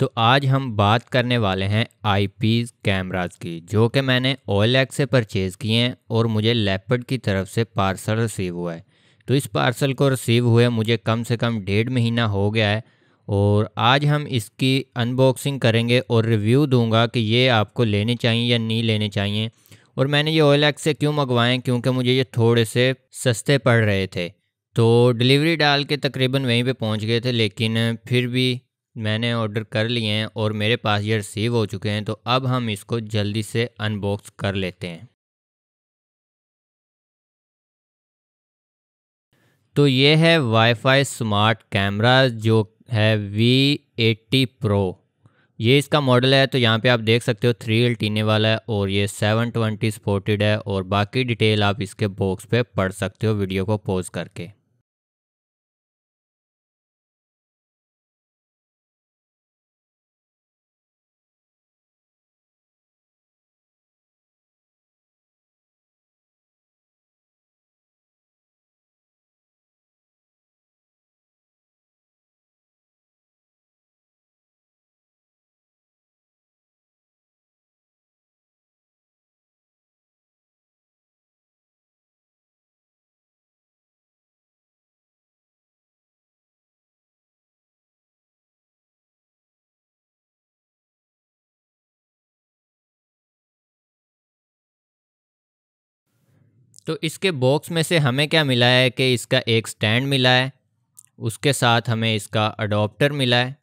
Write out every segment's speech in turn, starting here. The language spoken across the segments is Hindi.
तो आज हम बात करने वाले हैं आई पी कैमराज की जो कि मैंने ओएल एक्स से परचेज़ किए हैं और मुझे लेपर्ड की तरफ से पार्सल रिसीव हुआ है तो इस पार्सल को रिसीव हुए मुझे कम से कम डेढ़ महीना हो गया है और आज हम इसकी अनबॉक्सिंग करेंगे और रिव्यू दूंगा कि ये आपको लेने चाहिए या नहीं लेने चाहिए और मैंने ये ओल एक्स से क्यों मंगवाएं क्योंकि मुझे ये थोड़े से सस्ते पड़ रहे थे तो डिलीवरी डाल के तकरीबन वहीं पे पहुंच गए थे लेकिन फिर भी मैंने ऑर्डर कर लिए हैं और मेरे पास ये रिसीव हो चुके हैं तो अब हम इसको जल्दी से अनबॉक्स कर लेते हैं तो ये है वाईफाई स्मार्ट कैमरा जो है वी एट्टी प्रो ये इसका मॉडल है तो यहाँ पे आप देख सकते हो थ्री टीने वाला है और ये सेवन ट्वेंटी स्पोर्टेड है और बाकी डिटेल आप इसके बॉक्स पे पढ़ सकते हो वीडियो को पॉज करके तो इसके बॉक्स में से हमें क्या मिला है कि इसका एक स्टैंड मिला है उसके साथ हमें इसका अडोप्टर मिला है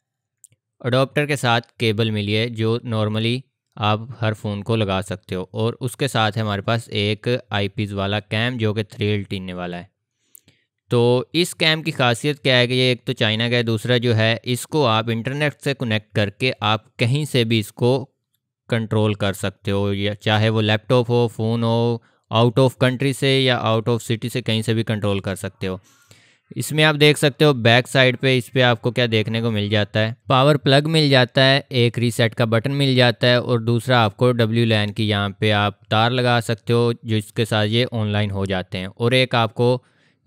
अडोप्टर के साथ केबल मिली है जो नॉर्मली आप हर फ़ोन को लगा सकते हो और उसके साथ है हमारे पास एक आई वाला कैम जो कि थ्री एल वाला है तो इस कैम की खासियत क्या है कि ये एक तो चाइना का है दूसरा जो है इसको आप इंटरनेट से कनेक्ट करके आप कहीं से भी इसको कंट्रोल कर सकते हो या चाहे वो लैपटॉप हो फ़ोन हो आउट ऑफ कंट्री से या आउट ऑफ सिटी से कहीं से भी कंट्रोल कर सकते हो इसमें आप देख सकते हो बैक साइड पे इस पर आपको क्या देखने को मिल जाता है पावर प्लग मिल जाता है एक रीसेट का बटन मिल जाता है और दूसरा आपको डब्ल्यू लाइन की यहाँ पे आप तार लगा सकते हो जिसके साथ ये ऑनलाइन हो जाते हैं और एक आपको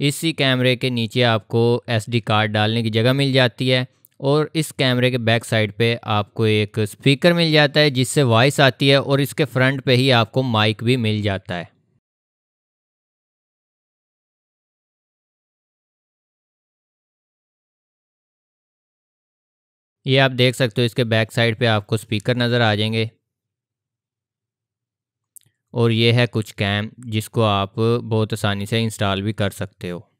इसी कैमरे के नीचे आपको एस कार्ड डालने की जगह मिल जाती है और इस कैमरे के बैक साइड पे आपको एक स्पीकर मिल जाता है जिससे वॉइस आती है और इसके फ्रंट पे ही आपको माइक भी मिल जाता है ये आप देख सकते हो इसके बैक साइड पे आपको स्पीकर नज़र आ जाएंगे और ये है कुछ कैम जिसको आप बहुत आसानी से इंस्टॉल भी कर सकते हो